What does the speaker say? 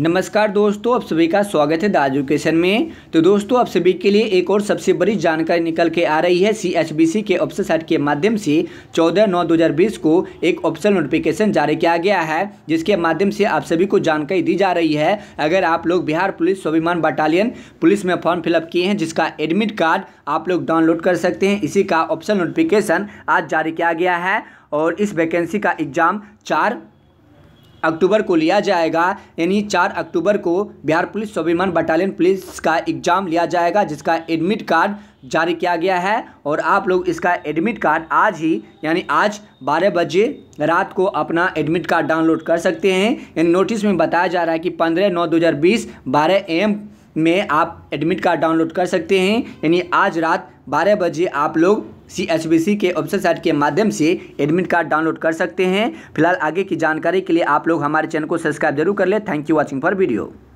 नमस्कार दोस्तों आप सभी का स्वागत है द एजुकेशन में तो दोस्तों आप सभी के लिए एक और सबसे बड़ी जानकारी निकल के आ रही है सीएचबीसी के ऑप्शन साइट के माध्यम से 14 नौ 2020 को एक ऑप्शन नोटिफिकेशन जारी किया गया है जिसके माध्यम से आप सभी को जानकारी दी जा रही है अगर आप लोग बिहार पुलिस स्वाभिमान बटालियन पुलिस में फॉर्म फिलअप किए हैं जिसका एडमिट कार्ड आप लोग डाउनलोड कर सकते हैं इसी का ऑप्शन नोटिफिकेशन आज जारी किया गया है और इस वैकेंसी का एग्ज़ाम चार अक्टूबर को लिया जाएगा यानी चार अक्टूबर को बिहार पुलिस स्वाभिमान बटालियन पुलिस का एग्ज़ाम लिया जाएगा जिसका एडमिट कार्ड जारी किया गया है और आप लोग इसका एडमिट कार्ड आज ही यानी आज 12 बजे रात को अपना एडमिट कार्ड डाउनलोड कर सकते हैं यानी नोटिस में बताया जा रहा है कि 15 नौ 2020 बारह एम में आप एडमिट कार्ड डाउनलोड कर सकते हैं यानी आज रात बारह बजे आप लोग सी एच बी सी के ऑफिसल साइट के माध्यम से एडमिट कार्ड डाउनलोड कर सकते हैं फिलहाल आगे की जानकारी के लिए आप लोग हमारे चैनल को सब्सक्राइब जरूर कर लें thank you watching for video